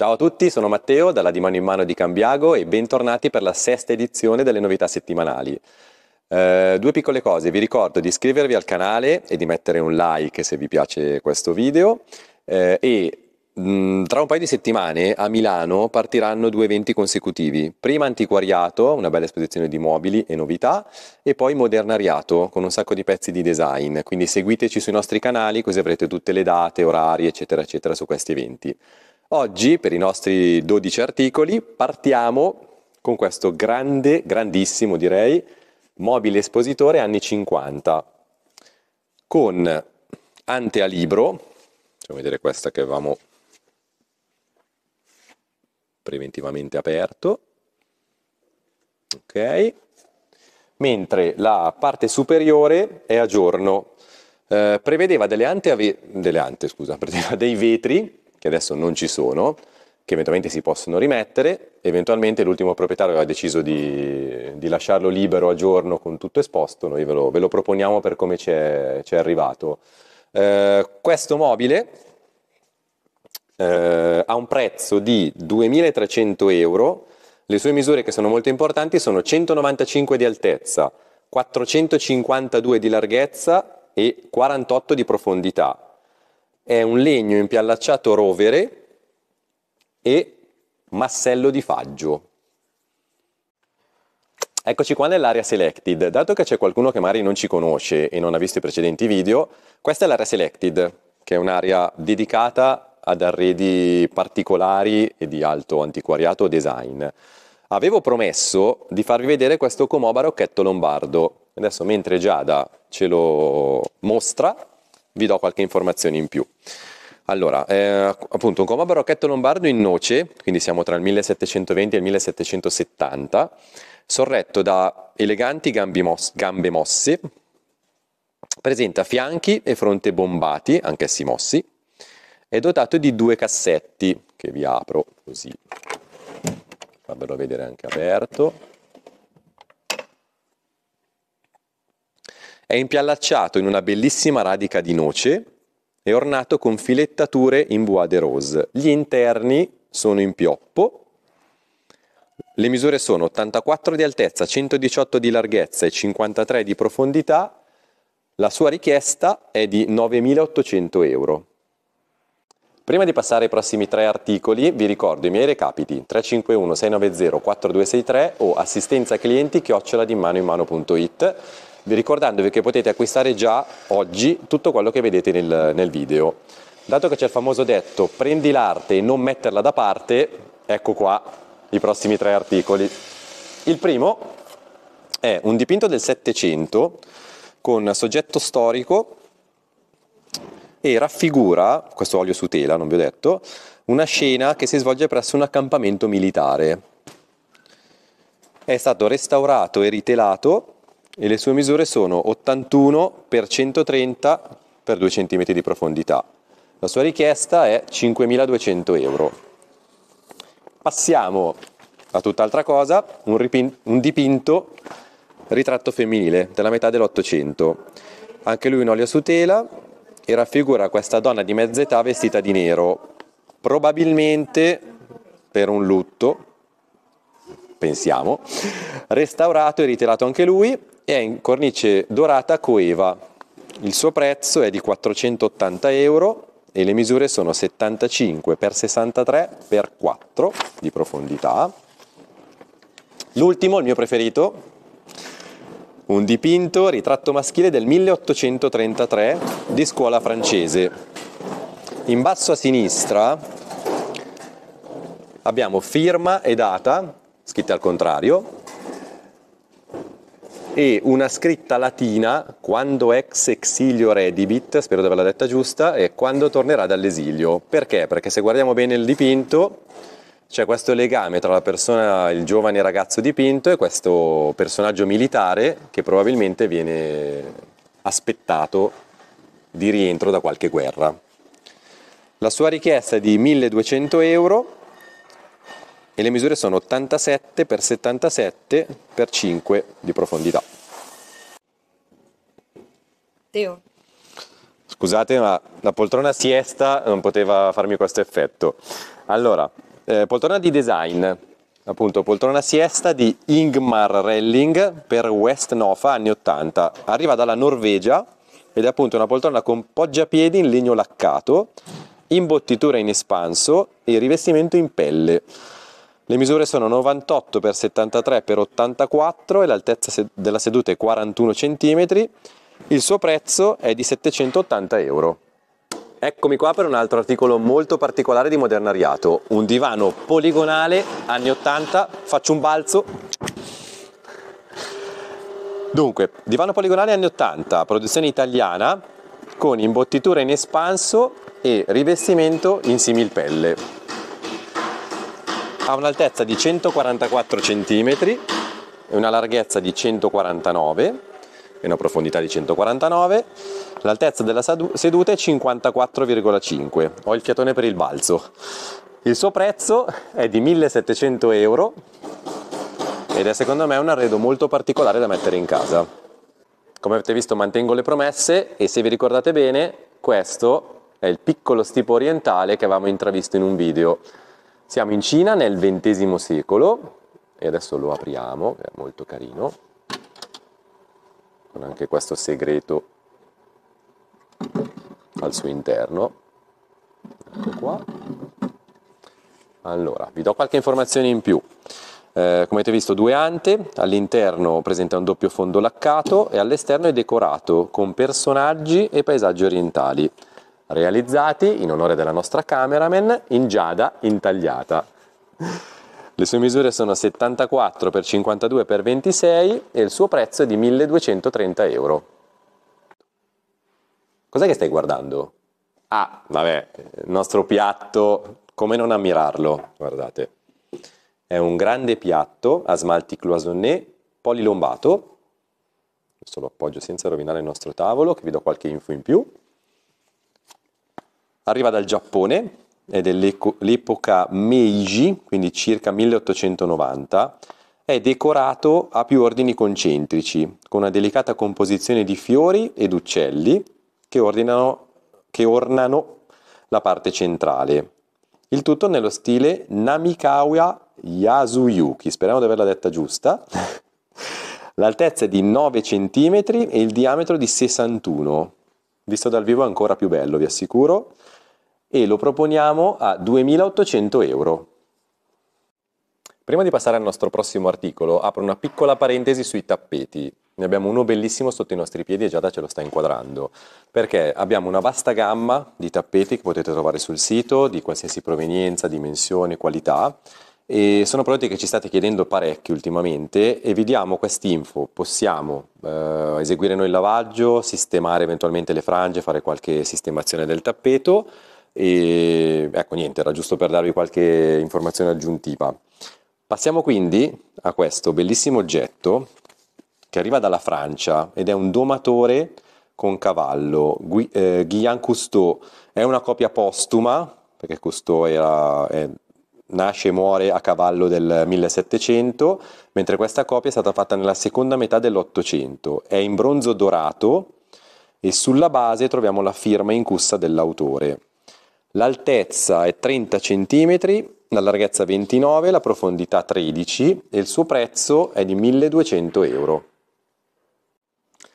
Ciao a tutti, sono Matteo dalla Di Mano in Mano di Cambiago e bentornati per la sesta edizione delle novità settimanali. Eh, due piccole cose, vi ricordo di iscrivervi al canale e di mettere un like se vi piace questo video eh, e mh, mm, tra un paio di settimane a Milano partiranno due eventi consecutivi, prima antiquariato, una bella esposizione di mobili e novità e poi modernariato con un sacco di pezzi di design, quindi seguiteci sui nostri canali così avrete tutte le date, orari eccetera eccetera su questi eventi. Oggi, per i nostri 12 articoli, partiamo con questo grande, grandissimo direi, mobile espositore anni 50, con Ante a Libro, facciamo vedere questa che avevamo preventivamente aperto, ok, mentre la parte superiore è a giorno, eh, prevedeva delle ante, delle ante scusa, prevedeva dei vetri che adesso non ci sono, che eventualmente si possono rimettere, eventualmente l'ultimo proprietario ha deciso di, di lasciarlo libero a giorno con tutto esposto, noi ve lo, ve lo proponiamo per come ci è arrivato. Eh, questo mobile eh, ha un prezzo di 2.300 euro, le sue misure che sono molto importanti sono 195 di altezza, 452 di larghezza e 48 di profondità è un legno impiallacciato rovere e massello di faggio. Eccoci qua nell'area selected. Dato che c'è qualcuno che magari non ci conosce e non ha visto i precedenti video, questa è l'area selected, che è un'area dedicata ad arredi particolari e di alto antiquariato design. Avevo promesso di farvi vedere questo Comoba Rocchetto Lombardo. Adesso mentre Giada ce lo mostra, vi do qualche informazione in più. Allora, eh, appunto, un coma barocchetto lombardo in noce, quindi siamo tra il 1720 e il 1770, sorretto da eleganti mos- gambe mosse, presenta fianchi e fronte bombati, anch'essi mossi, è dotato di due cassetti, che vi apro così, fammelo vedere anche aperto, È impiallacciato in una bellissima radica di noce e ornato con filettature in bois de rose. Gli interni sono in pioppo. Le misure sono 84 di altezza, 118 di larghezza e 53 di profondità. La sua richiesta è di 9.800 euro. Prima di passare ai prossimi tre articoli vi ricordo i miei recapiti 351 690 4263 o assistenza clienti chiocciola di mano in mano.it ricordandovi che potete acquistare già oggi tutto quello che vedete nel, nel video. Dato che c'è il famoso detto prendi l'arte e non metterla da parte, ecco qua i prossimi tre articoli. Il primo è un dipinto del Settecento con soggetto storico e raffigura, questo olio su tela, non vi ho detto, una scena che si svolge presso un accampamento militare. È stato restaurato e ritelato e le sue misure sono 81 x 130 x 2 cm di profondità. La sua richiesta è 5.200 euro. Passiamo a tutt'altra cosa, un, ripin- un dipinto ritratto femminile della metà dell'Ottocento. Anche lui in olio su tela e raffigura questa donna di mezza età vestita di nero, probabilmente per un lutto, pensiamo, restaurato e ritirato anche lui è in cornice dorata coeva. Il suo prezzo è di 480 euro e le misure sono 75 x 63 x 4 di profondità. L'ultimo, il mio preferito, un dipinto ritratto maschile del 1833 di scuola francese. In basso a sinistra abbiamo firma e data, scritte al contrario, e una scritta latina quando ex exilio redibit, spero di averla detta giusta, e quando tornerà dall'esilio. Perché? Perché se guardiamo bene il dipinto c'è questo legame tra la persona, il giovane ragazzo dipinto e questo personaggio militare che probabilmente viene aspettato di rientro da qualche guerra. La sua richiesta è di 1200 euro e le misure sono 87 x 77 x 5 di profondità. Teo. Scusate, ma la poltrona siesta non poteva farmi questo effetto. Allora, eh, poltrona di design, appunto poltrona siesta di Ingmar Relling per West Nofa anni 80. Arriva dalla Norvegia ed è appunto una poltrona con poggiapiedi in legno laccato, imbottitura in espanso e rivestimento in pelle. Le misure sono 98 x 73 x 84 e l'altezza della seduta è 41 cm. Il suo prezzo è di 780 euro. Eccomi qua per un altro articolo molto particolare di modernariato. Un divano poligonale, anni 80, faccio un balzo, Dunque, divano poligonale anni 80, produzione italiana, con imbottitura in espanso e rivestimento in similpelle ha un'altezza di 144 cm e una larghezza di 149 e una profondità di 149. L'altezza della seduta è 54,5. Ho il fiatone per il balzo. Il suo prezzo è di 1700 euro ed è secondo me un arredo molto particolare da mettere in casa. Come avete visto mantengo le promesse e se vi ricordate bene questo è il piccolo stipo orientale che avevamo intravisto in un video siamo in Cina nel XX secolo e adesso lo apriamo, è molto carino, con anche questo segreto al suo interno. Ecco qua. Allora, vi do qualche informazione in più. Eh, come avete visto, due ante, all'interno presenta un doppio fondo laccato e all'esterno è decorato con personaggi e paesaggi orientali realizzati in onore della nostra cameraman in giada intagliata. Le sue misure sono 74 x 52 x 26 e il suo prezzo è di 1230 euro. Cos'è che stai guardando? Ah, vabbè, il nostro piatto, come non ammirarlo? Guardate, è un grande piatto a smalti cloisonné polilombato. Questo lo appoggio senza rovinare il nostro tavolo, che vi do qualche info in più. Arriva dal Giappone è dell'epoca Meiji, quindi circa 1890. È decorato a più ordini concentrici, con una delicata composizione di fiori ed uccelli che, ordinano, che ornano la parte centrale. Il tutto nello stile Namikawa Yasuyuki, speriamo di averla detta giusta. L'altezza è di 9 cm e il diametro di 61 Visto dal vivo è ancora più bello, vi assicuro e lo proponiamo a 2.800 euro. Prima di passare al nostro prossimo articolo, apro una piccola parentesi sui tappeti. Ne abbiamo uno bellissimo sotto i nostri piedi e Giada ce lo sta inquadrando, perché abbiamo una vasta gamma di tappeti che potete trovare sul sito, di qualsiasi provenienza, dimensione, qualità, e sono prodotti che ci state chiedendo parecchi ultimamente e vi diamo quest'info, possiamo eh, eseguire noi il lavaggio, sistemare eventualmente le frange, fare qualche sistemazione del tappeto, e ecco niente, era giusto per darvi qualche informazione aggiuntiva. Passiamo quindi a questo bellissimo oggetto che arriva dalla Francia ed è un domatore con cavallo. Gui, eh, Guillaume Cousteau è una copia postuma, perché Cousteau era, è, nasce e muore a cavallo del 1700, mentre questa copia è stata fatta nella seconda metà dell'Ottocento. È in bronzo dorato e sulla base troviamo la firma in cussa dell'autore. L'altezza è 30 cm, la larghezza 29, la profondità 13 e il suo prezzo è di 1200 euro.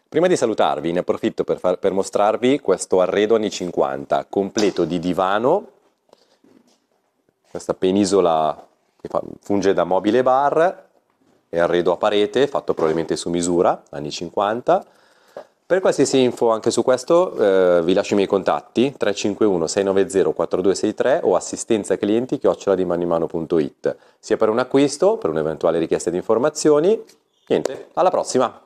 Prima di salutarvi ne approfitto per, far, per mostrarvi questo arredo anni 50, completo di divano, questa penisola che fa, funge da mobile bar, e arredo a parete, fatto probabilmente su misura, anni 50, per qualsiasi info anche su questo eh, vi lascio i miei contatti 351 690 4263 o assistenza clienti chioccioladimannimano.it sia per un acquisto, per un'eventuale richiesta di informazioni. Niente, alla prossima!